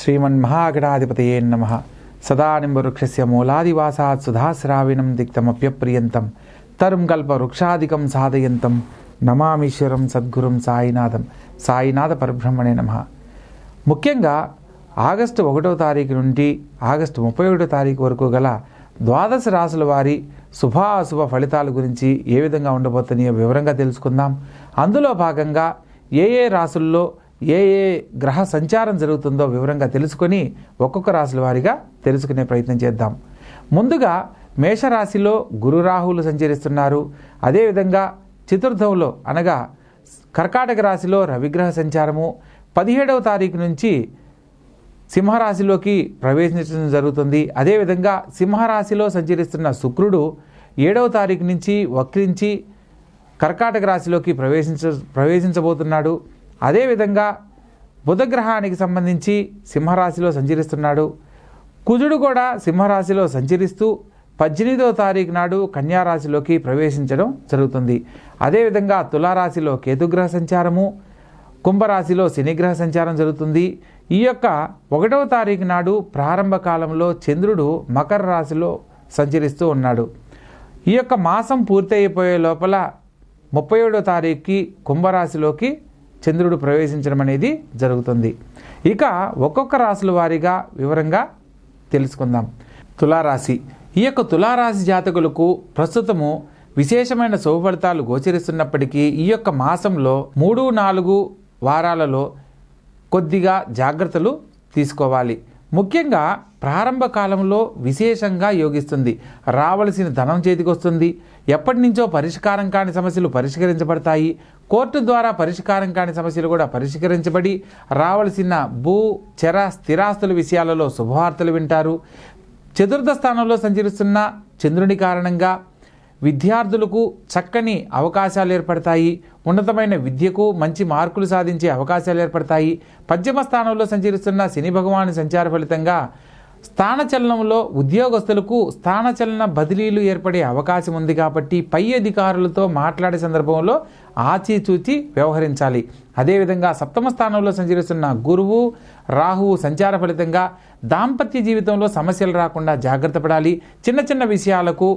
శ్రీమన్ శ్రీమన్మహాగణాధిపతయే నమ సదానింబవృక్షస్య మూలాదివాసాత్ సుధాశ్రావిణం దిక్తమప్యప్రియంతం తరుం వృక్షాధికం సాధయంతం నమామీశ్వరం సద్గురుం సాయినాథం సాయినాథ పరబ్రహ్మణే నమ ముఖ్యంగా ఆగస్టు ఒకటో తారీఖు నుండి ఆగస్టు ముప్పై ఒకటో తారీఖు వరకు గల ద్వాదశ రాసుల వారి శుభాశుభ ఫలితాల గురించి ఏ విధంగా ఉండబోతున్నాయో వివరంగా తెలుసుకుందాం అందులో భాగంగా ఏ ఏ రాసుల్లో ఏ ఏ గ్రహ సంచారం జరుగుతుందో వివరంగా తెలుసుకొని ఒక్కొక్క రాశుల వారిగా తెలుసుకునే ప్రయత్నం చేద్దాం ముందుగా మేషరాశిలో గురురాహువులు సంచరిస్తున్నారు అదేవిధంగా చతుర్థంలో అనగా కర్కాటక రాశిలో రవిగ్రహ సంచారము పదిహేడవ తారీఖు నుంచి సింహరాశిలోకి ప్రవేశించడం జరుగుతుంది అదేవిధంగా సింహరాశిలో సంచరిస్తున్న శుక్రుడు ఏడవ తారీఖు నుంచి వక్రించి కర్కాటక రాశిలోకి ప్రవేశించ ప్రవేశించబోతున్నాడు అదేవిధంగా బుధగ్రహానికి సంబంధించి సింహరాశిలో సంచరిస్తున్నాడు కుజుడు కూడా సింహరాశిలో సంచరిస్తూ పద్దెనిమిదో తారీఖు నాడు కన్యారాశిలోకి ప్రవేశించడం జరుగుతుంది అదేవిధంగా తులారాశిలో కేతుగ్రహ సంచారము కుంభరాశిలో శనిగ్రహ సంచారం జరుగుతుంది ఈ యొక్క ఒకటవ తారీఖు నాడు ప్రారంభ కాలంలో చంద్రుడు మకర రాశిలో సంచరిస్తూ ఉన్నాడు ఈ యొక్క మాసం పూర్తయిపోయే లోపల ముప్పై ఏడో తారీఖుకి కుంభరాశిలోకి చంద్రుడు ప్రవేశించడం అనేది జరుగుతుంది ఇక ఒక్కొక్క రాశుల వారీగా వివరంగా తెలుసుకుందాం తులారాశి ఈ యొక్క తులారాశి జాతకులకు ప్రస్తుతము విశేషమైన శుభఫలితాలు గోచరిస్తున్నప్పటికీ ఈ యొక్క మాసంలో మూడు నాలుగు వారాలలో కొద్దిగా జాగ్రత్తలు తీసుకోవాలి ముఖ్యంగా ప్రారంభ కాలంలో విశేషంగా యోగిస్తుంది రావలసిన ధనం చేతికొస్తుంది ఎప్పటి నుంచో పరిష్కారం కాని సమస్యలు పరిష్కరించబడతాయి కోర్టు ద్వారా పరిష్కారం కాని సమస్యలు కూడా పరిష్కరించబడి రావలసిన భూ చెర స్థిరాస్తుల విషయాలలో శుభవార్తలు వింటారు చతుర్థ స్థానంలో సంచరిస్తున్న చంద్రుని కారణంగా విద్యార్థులకు చక్కని అవకాశాలు ఏర్పడతాయి ఉన్నతమైన విద్యకు మంచి మార్కులు సాధించే అవకాశాలు ఏర్పడతాయి పశ్చిమ స్థానంలో సంచరిస్తున్న శని భగవాను సంచార ఫలితంగా స్థానచలనంలో ఉద్యోగస్తులకు స్థానచలన బదిలీలు ఏర్పడే అవకాశం ఉంది కాబట్టి పై అధికారులతో మాట్లాడే సందర్భంలో ఆచితూచి వ్యవహరించాలి అదేవిధంగా సప్తమ స్థానంలో సంచరిస్తున్న గురువు రాహువు సంచార ఫలితంగా దాంపత్య జీవితంలో సమస్యలు రాకుండా జాగ్రత్త పడాలి చిన్న చిన్న విషయాలకు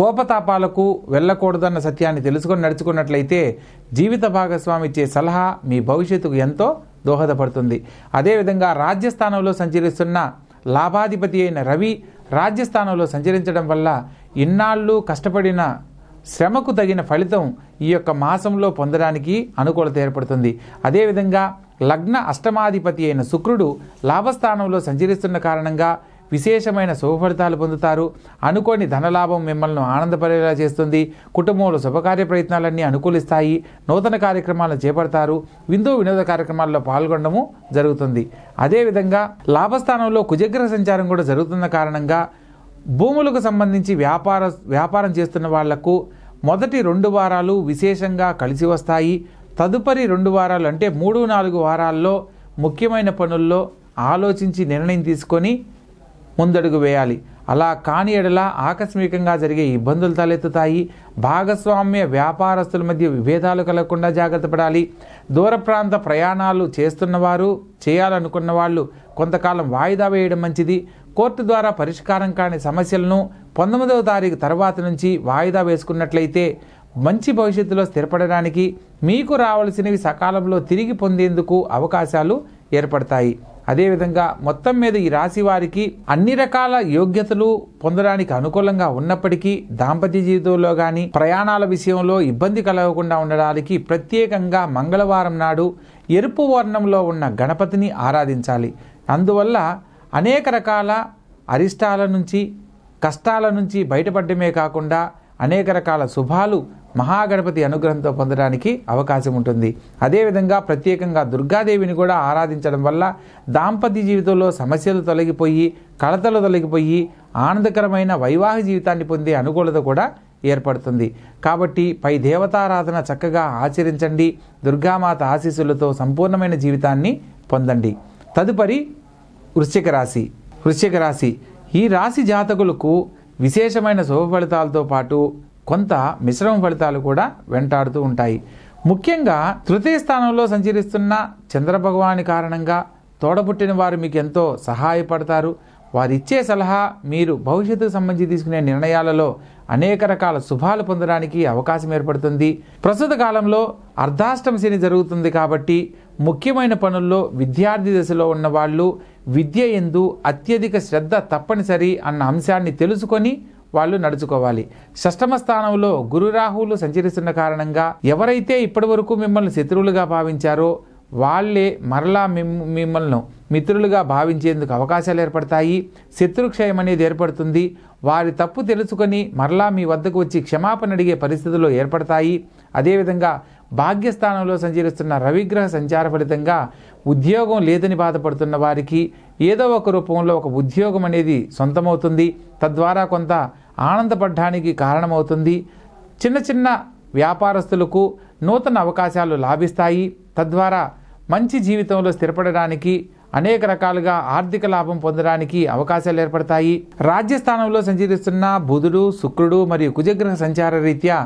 కోపతాపాలకు వెళ్ళకూడదన్న సత్యాన్ని తెలుసుకొని నడుచుకున్నట్లయితే జీవిత భాగస్వామి ఇచ్చే సలహా మీ భవిష్యత్తుకు ఎంతో దోహదపడుతుంది అదేవిధంగా రాజ్యస్థానంలో సంచరిస్తున్న లాభాధిపతి అయిన రవి రాజ్యస్థానంలో సంచరించడం వల్ల ఇన్నాళ్ళు కష్టపడిన శ్రమకు తగిన ఫలితం ఈ యొక్క మాసంలో పొందడానికి అనుకూలత ఏర్పడుతుంది అదేవిధంగా లగ్న అష్టమాధిపతి అయిన శుక్రుడు లాభస్థానంలో సంచరిస్తున్న కారణంగా విశేషమైన శుభఫలితాలు పొందుతారు అనుకోని ధనలాభం మిమ్మల్ని ఆనందపడేలా చేస్తుంది కుటుంబంలో శుభకార్య ప్రయత్నాలన్నీ అనుకూలిస్తాయి నూతన కార్యక్రమాలను చేపడతారు విందు వినోద కార్యక్రమాల్లో పాల్గొనడము జరుగుతుంది అదేవిధంగా లాభస్థానంలో కుజగ్రహ సంచారం కూడా జరుగుతున్న కారణంగా భూములకు సంబంధించి వ్యాపార వ్యాపారం చేస్తున్న వాళ్లకు మొదటి రెండు వారాలు విశేషంగా కలిసి వస్తాయి తదుపరి రెండు వారాలు అంటే మూడు నాలుగు వారాల్లో ముఖ్యమైన పనుల్లో ఆలోచించి నిర్ణయం తీసుకొని ముందడుగు వేయాలి అలా కాని ఎడల ఆకస్మికంగా జరిగే ఇబ్బందులు తలెత్తుతాయి భాగస్వామ్య వ్యాపారస్తుల మధ్య విభేదాలు కలగకుండా జాగ్రత్త పడాలి దూర ప్రాంత ప్రయాణాలు చేస్తున్నవారు చేయాలనుకున్న వాళ్ళు కొంతకాలం వాయిదా వేయడం మంచిది కోర్టు ద్వారా పరిష్కారం కాని సమస్యలను పంతొమ్మిదవ తారీఖు తర్వాత నుంచి వాయిదా వేసుకున్నట్లయితే మంచి భవిష్యత్తులో స్థిరపడడానికి మీకు రావాల్సినవి సకాలంలో తిరిగి పొందేందుకు అవకాశాలు ఏర్పడతాయి అదేవిధంగా మొత్తం మీద ఈ రాశి వారికి అన్ని రకాల యోగ్యతలు పొందడానికి అనుకూలంగా ఉన్నప్పటికీ దాంపత్య జీవితంలో కానీ ప్రయాణాల విషయంలో ఇబ్బంది కలగకుండా ఉండడానికి ప్రత్యేకంగా మంగళవారం నాడు ఎరుపు వర్ణంలో ఉన్న గణపతిని ఆరాధించాలి అందువల్ల అనేక రకాల అరిష్టాల నుంచి కష్టాల నుంచి బయటపడమే కాకుండా అనేక రకాల శుభాలు మహాగణపతి అనుగ్రహంతో పొందడానికి అవకాశం ఉంటుంది అదేవిధంగా ప్రత్యేకంగా దుర్గాదేవిని కూడా ఆరాధించడం వల్ల దాంపత్య జీవితంలో సమస్యలు తొలగిపోయి కలతలు తొలగిపోయి ఆనందకరమైన వైవాహ జీవితాన్ని పొందే అనుకూలత కూడా ఏర్పడుతుంది కాబట్టి పై దేవతారాధన చక్కగా ఆచరించండి దుర్గామాత ఆశీస్సులతో సంపూర్ణమైన జీవితాన్ని పొందండి తదుపరి వృశ్చిక రాశి వృశ్చిక రాశి ఈ రాశి జాతకులకు విశేషమైన శుభ ఫలితాలతో పాటు కొంత మిశ్రమ ఫలితాలు కూడా వెంటాడుతూ ఉంటాయి ముఖ్యంగా తృతీయ స్థానంలో సంచరిస్తున్న చంద్రభగవాని కారణంగా తోడబుట్టిన వారు మీకు ఎంతో సహాయపడతారు వారిచ్చే సలహా మీరు భవిష్యత్తుకు సంబంధించి తీసుకునే నిర్ణయాలలో అనేక రకాల శుభాలు పొందడానికి అవకాశం ఏర్పడుతుంది ప్రస్తుత కాలంలో అర్ధాష్టమ శని జరుగుతుంది కాబట్టి ముఖ్యమైన పనుల్లో విద్యార్థి దశలో ఉన్నవాళ్ళు విద్య ఎందు అత్యధిక శ్రద్ధ తప్పనిసరి అన్న అంశాన్ని తెలుసుకొని వాళ్ళు నడుచుకోవాలి షష్టమ స్థానంలో గురు రాహువులు సంచరిస్తున్న కారణంగా ఎవరైతే ఇప్పటి వరకు మిమ్మల్ని శత్రువులుగా భావించారో వాళ్ళే మరలా మిమ్మల్ని మిత్రులుగా భావించేందుకు అవకాశాలు ఏర్పడతాయి శత్రుక్షయం అనేది ఏర్పడుతుంది వారి తప్పు తెలుసుకొని మరలా మీ వద్దకు వచ్చి క్షమాపణ అడిగే పరిస్థితులు ఏర్పడతాయి అదేవిధంగా భాగ్యస్థానంలో సంచరిస్తున్న రవిగ్రహ సంచార ఫలితంగా ఉద్యోగం లేదని బాధపడుతున్న వారికి ఏదో ఒక రూపంలో ఒక ఉద్యోగం అనేది సొంతమవుతుంది తద్వారా కొంత ఆనందపడ్డానికి కారణమవుతుంది చిన్న చిన్న వ్యాపారస్తులకు నూతన అవకాశాలు లాభిస్తాయి తద్వారా మంచి జీవితంలో స్థిరపడడానికి అనేక రకాలుగా ఆర్థిక లాభం పొందడానికి అవకాశాలు ఏర్పడతాయి రాజ్యస్థానంలో సంచరిస్తున్న బుధుడు శుక్రుడు మరియు కుజగ్రహ సంచార రీత్యా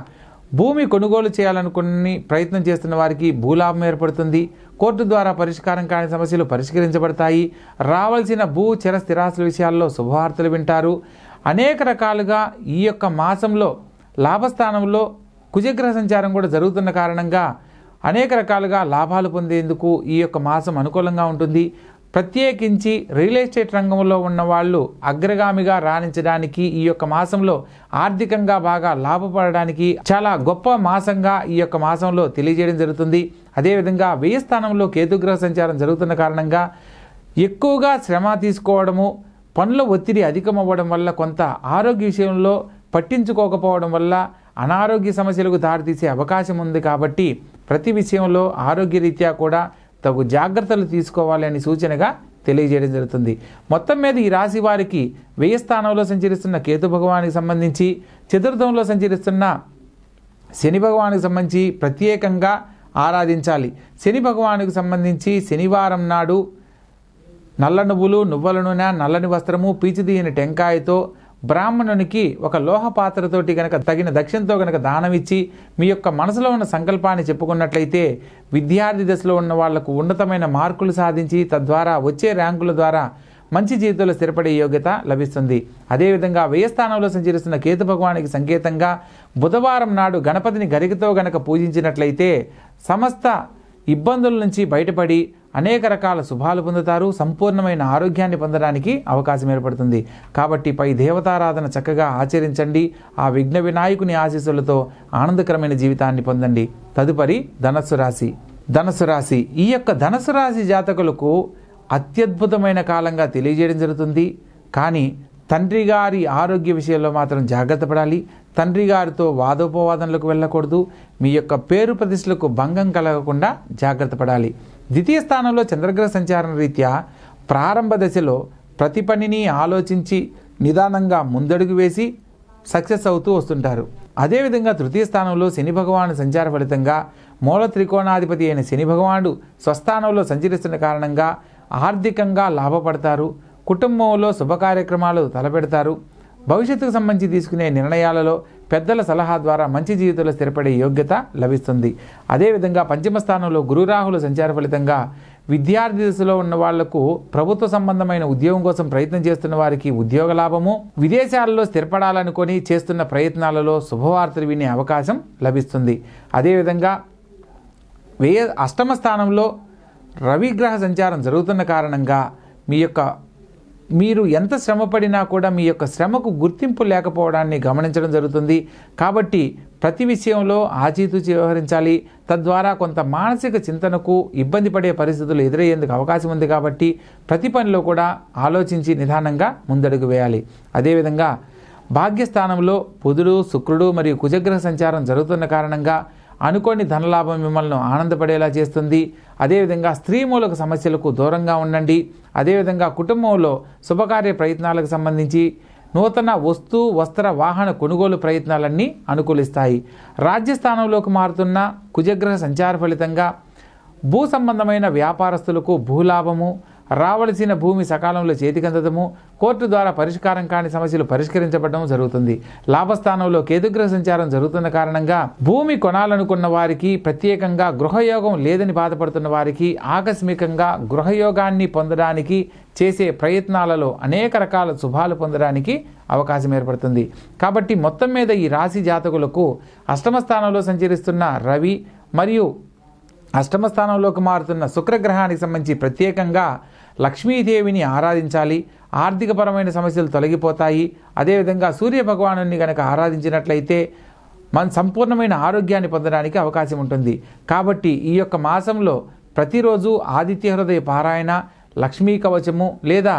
భూమి కొనుగోలు చేయాలనుకుని ప్రయత్నం చేస్తున్న వారికి భూలాభం ఏర్పడుతుంది కోర్టు ద్వారా పరిష్కారం కాని సమస్యలు పరిష్కరించబడతాయి రావాల్సిన భూ చిర స్థిరాస్తుల విషయాల్లో శుభవార్తలు వింటారు అనేక రకాలుగా ఈ యొక్క మాసంలో లాభస్థానంలో కుజగ్రహ సంచారం కూడా జరుగుతున్న కారణంగా అనేక రకాలుగా లాభాలు పొందేందుకు ఈ యొక్క మాసం అనుకూలంగా ఉంటుంది ప్రత్యేకించి రియల్ ఎస్టేట్ రంగంలో ఉన్న వాళ్ళు అగ్రగామిగా రాణించడానికి ఈ యొక్క మాసంలో ఆర్థికంగా బాగా లాభపడడానికి చాలా గొప్ప మాసంగా ఈ యొక్క మాసంలో తెలియజేయడం జరుగుతుంది అదేవిధంగా వ్యయ స్థానంలో కేతుగ్రహ సంచారం జరుగుతున్న కారణంగా ఎక్కువగా శ్రమ తీసుకోవడము పనుల ఒత్తిడి అధికమవ్వడం వల్ల కొంత ఆరోగ్య విషయంలో పట్టించుకోకపోవడం వల్ల అనారోగ్య సమస్యలకు దారితీసే అవకాశం ఉంది కాబట్టి ప్రతి విషయంలో ఆరోగ్యరీత్యా కూడా తగు జాగ్రత్తలు తీసుకోవాలి అనే సూచనగా తెలియజేయడం జరుగుతుంది మొత్తం మీద ఈ రాశి వారికి వ్యయ స్థానంలో సంచరిస్తున్న కేతు భగవానికి సంబంధించి చతుర్థంలో సంచరిస్తున్న శని భగవానికి సంబంధించి ప్రత్యేకంగా ఆరాధించాలి శని భగవానికి సంబంధించి శనివారం నాడు నల్ల నువ్వులు నువ్వుల నూనె నల్లని వస్త్రము పీచిదీయని టెంకాయతో బ్రాహ్మణునికి ఒక లోహ పాత్రతోటి గనక తగిన దక్షిణతో గనక దానమిచ్చి మీ యొక్క మనసులో ఉన్న సంకల్పాన్ని చెప్పుకున్నట్లయితే విద్యార్థి దశలో ఉన్న వాళ్లకు ఉన్నతమైన మార్కులు సాధించి తద్వారా వచ్చే ర్యాంకుల ద్వారా మంచి జీవితంలో స్థిరపడే యోగ్యత లభిస్తుంది అదేవిధంగా వ్యయస్థానంలో సంచరిస్తున్న కేతు భగవానికి సంకేతంగా బుధవారం నాడు గణపతిని గరికతో గనక పూజించినట్లయితే సమస్త ఇబ్బందుల నుంచి బయటపడి అనేక రకాల శుభాలు పొందుతారు సంపూర్ణమైన ఆరోగ్యాన్ని పొందడానికి అవకాశం ఏర్పడుతుంది కాబట్టి పై దేవతారాధన చక్కగా ఆచరించండి ఆ విఘ్న వినాయకుని ఆశీస్సులతో ఆనందకరమైన జీవితాన్ని పొందండి తదుపరి ధనస్సు రాశి ధనస్సు రాశి ఈ యొక్క ధనస్సు రాశి జాతకులకు అత్యద్భుతమైన కాలంగా తెలియజేయడం జరుగుతుంది కానీ తండ్రి గారి ఆరోగ్య విషయంలో మాత్రం జాగ్రత్త పడాలి తండ్రి గారితో వాదోపవాదనలకు వెళ్ళకూడదు మీ యొక్క పేరు ప్రతిష్టలకు భంగం కలగకుండా జాగ్రత్త పడాలి ద్వితీయ స్థానంలో చంద్రగ్రహ సంచారణ రీత్యా ప్రారంభ దశలో ప్రతి పనిని ఆలోచించి నిదానంగా ముందడుగు వేసి సక్సెస్ అవుతూ వస్తుంటారు అదేవిధంగా తృతీయ స్థానంలో శని భగవాను సంచార ఫలితంగా మూల త్రికోణాధిపతి అయిన శని భగవానుడు స్వస్థానంలో సంచరిస్తున్న కారణంగా ఆర్థికంగా లాభపడతారు కుటుంబంలో శుభ కార్యక్రమాలు తలపెడతారు భవిష్యత్తుకు సంబంధించి తీసుకునే నిర్ణయాలలో పెద్దల సలహా ద్వారా మంచి జీవితంలో స్థిరపడే యోగ్యత లభిస్తుంది అదేవిధంగా పంచమ స్థానంలో గురురాహుల సంచార ఫలితంగా విద్యార్థి దశలో ఉన్న వాళ్లకు ప్రభుత్వ సంబంధమైన ఉద్యోగం కోసం ప్రయత్నం చేస్తున్న వారికి ఉద్యోగ లాభము విదేశాలలో స్థిరపడాలనుకొని చేస్తున్న ప్రయత్నాలలో శుభవార్తలు వినే అవకాశం లభిస్తుంది అదేవిధంగా వేయ అష్టమ స్థానంలో రవిగ్రహ సంచారం జరుగుతున్న కారణంగా మీ యొక్క మీరు ఎంత శ్రమపడినా కూడా మీ యొక్క శ్రమకు గుర్తింపు లేకపోవడాన్ని గమనించడం జరుగుతుంది కాబట్టి ప్రతి విషయంలో ఆచితూచి వ్యవహరించాలి తద్వారా కొంత మానసిక చింతనకు ఇబ్బంది పడే పరిస్థితులు ఎదురయ్యేందుకు అవకాశం ఉంది కాబట్టి ప్రతి పనిలో కూడా ఆలోచించి నిదానంగా ముందడుగు వేయాలి అదేవిధంగా భాగ్యస్థానంలో బుధుడు శుక్రుడు మరియు కుజగ్రహ సంచారం జరుగుతున్న కారణంగా అనుకోని ధనలాభం మిమ్మల్ని ఆనందపడేలా చేస్తుంది అదేవిధంగా స్త్రీ మూలక సమస్యలకు దూరంగా ఉండండి అదేవిధంగా కుటుంబంలో శుభకార్య ప్రయత్నాలకు సంబంధించి నూతన వస్తు వస్త్ర వాహన కొనుగోలు ప్రయత్నాలన్నీ అనుకూలిస్తాయి రాజ్యస్థానంలోకి మారుతున్న కుజగ్రహ సంచార ఫలితంగా భూ సంబంధమైన వ్యాపారస్తులకు భూలాభము రావలసిన భూమి సకాలంలో చేతికందడము కోర్టు ద్వారా పరిష్కారం కాని సమస్యలు పరిష్కరించబడడం జరుగుతుంది లాభస్థానంలో కేతుగ్రహ సంచారం జరుగుతున్న కారణంగా భూమి కొనాలనుకున్న వారికి ప్రత్యేకంగా గృహయోగం లేదని బాధపడుతున్న వారికి ఆకస్మికంగా గృహయోగాన్ని పొందడానికి చేసే ప్రయత్నాలలో అనేక రకాల శుభాలు పొందడానికి అవకాశం ఏర్పడుతుంది కాబట్టి మొత్తం మీద ఈ రాశి జాతకులకు అష్టమ స్థానంలో సంచరిస్తున్న రవి మరియు అష్టమ స్థానంలోకి మారుతున్న శుక్రగ్రహానికి సంబంధించి ప్రత్యేకంగా లక్ష్మీదేవిని ఆరాధించాలి ఆర్థికపరమైన సమస్యలు తొలగిపోతాయి అదేవిధంగా సూర్య భగవాను గనక ఆరాధించినట్లయితే మన సంపూర్ణమైన ఆరోగ్యాన్ని పొందడానికి అవకాశం ఉంటుంది కాబట్టి ఈ యొక్క మాసంలో ప్రతిరోజు ఆదిత్య హృదయ పారాయణ లక్ష్మీ కవచము లేదా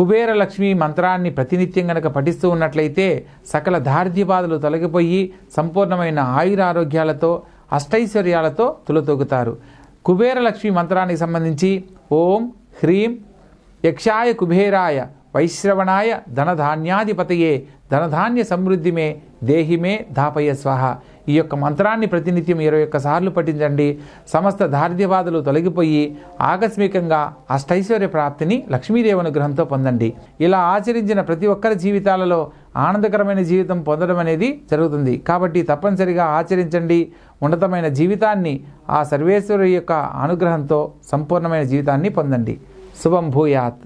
కుబేర లక్ష్మీ మంత్రాన్ని ప్రతినిత్యం గనక పఠిస్తూ ఉన్నట్లయితే సకల దారిద్ర్యబాధలు తొలగిపోయి సంపూర్ణమైన ఆయురారోగ్యాలతో అష్టైశ్వర్యాలతో తులతొగుతారు కుబేర లక్ష్మీ మంత్రానికి సంబంధించి ఓం ह्रीं यक्षाय कुबेराय वैश्रवणाय धनधान्यापत धनधान्य समृद्धि मे देहि मे धापय स्वाहा ఈ యొక్క మంత్రాన్ని ప్రతినిత్యం ఇరవై ఒక్క సార్లు పఠించండి సమస్త దారిద్ర్యవాదులు తొలగిపోయి ఆకస్మికంగా అష్టైశ్వర్య ప్రాప్తిని లక్ష్మీదేవి అనుగ్రహంతో పొందండి ఇలా ఆచరించిన ప్రతి ఒక్కరి జీవితాలలో ఆనందకరమైన జీవితం పొందడం అనేది జరుగుతుంది కాబట్టి తప్పనిసరిగా ఆచరించండి ఉన్నతమైన జీవితాన్ని ఆ సర్వేశ్వరు యొక్క అనుగ్రహంతో సంపూర్ణమైన జీవితాన్ని పొందండి శుభం భూయాత్